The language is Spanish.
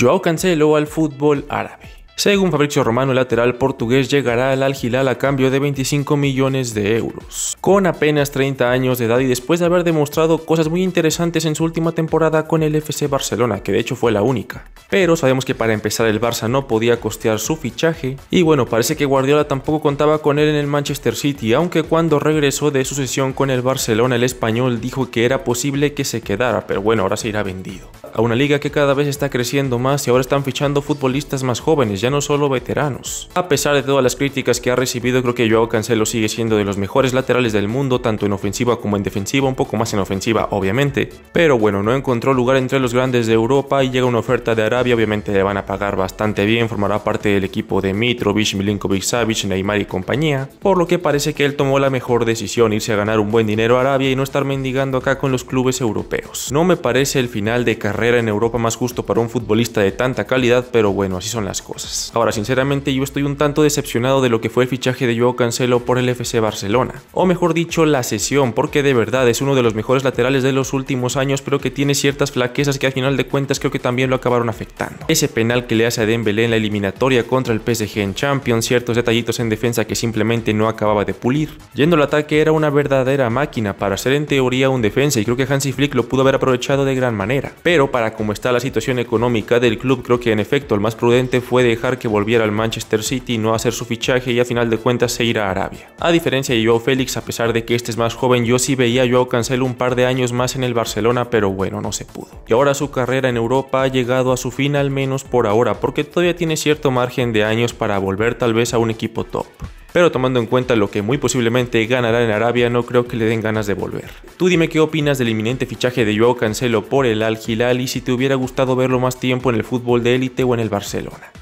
Joao Cancelo al fútbol árabe. Según Fabricio Romano, el lateral portugués llegará al al a cambio de 25 millones de euros. Con apenas 30 años de edad y después de haber demostrado cosas muy interesantes en su última temporada con el FC Barcelona, que de hecho fue la única. Pero sabemos que para empezar el Barça no podía costear su fichaje y bueno, parece que Guardiola tampoco contaba con él en el Manchester City, aunque cuando regresó de su sesión con el Barcelona el español dijo que era posible que se quedara, pero bueno, ahora se irá vendido a una liga que cada vez está creciendo más y ahora están fichando futbolistas más jóvenes, ya no solo veteranos. A pesar de todas las críticas que ha recibido, creo que Joao Cancelo sigue siendo de los mejores laterales del mundo, tanto en ofensiva como en defensiva, un poco más en ofensiva, obviamente. Pero bueno, no encontró lugar entre los grandes de Europa y llega una oferta de Arabia, obviamente le van a pagar bastante bien, formará parte del equipo de Mitrovic, Milinkovic, Savic, Neymar y compañía, por lo que parece que él tomó la mejor decisión, irse a ganar un buen dinero a Arabia y no estar mendigando acá con los clubes europeos. No me parece el final de carrera era en Europa más justo para un futbolista de tanta calidad, pero bueno, así son las cosas. Ahora, sinceramente, yo estoy un tanto decepcionado de lo que fue el fichaje de Joao Cancelo por el FC Barcelona, o mejor dicho, la sesión, porque de verdad es uno de los mejores laterales de los últimos años, pero que tiene ciertas flaquezas que al final de cuentas creo que también lo acabaron afectando. Ese penal que le hace a Dembélé en la eliminatoria contra el PSG en Champions, ciertos detallitos en defensa que simplemente no acababa de pulir. Yendo al ataque era una verdadera máquina para ser en teoría un defensa y creo que Hansi Flick lo pudo haber aprovechado de gran manera, pero para cómo está la situación económica del club creo que en efecto el más prudente fue dejar que volviera al Manchester City no hacer su fichaje y a final de cuentas se irá a Arabia. A diferencia de Joao Félix, a pesar de que este es más joven, yo sí veía a Joao un par de años más en el Barcelona, pero bueno, no se pudo. Y ahora su carrera en Europa ha llegado a su fin al menos por ahora, porque todavía tiene cierto margen de años para volver tal vez a un equipo top pero tomando en cuenta lo que muy posiblemente ganará en Arabia, no creo que le den ganas de volver. Tú dime qué opinas del inminente fichaje de Joao Cancelo por el Al Hilal y si te hubiera gustado verlo más tiempo en el fútbol de élite o en el Barcelona.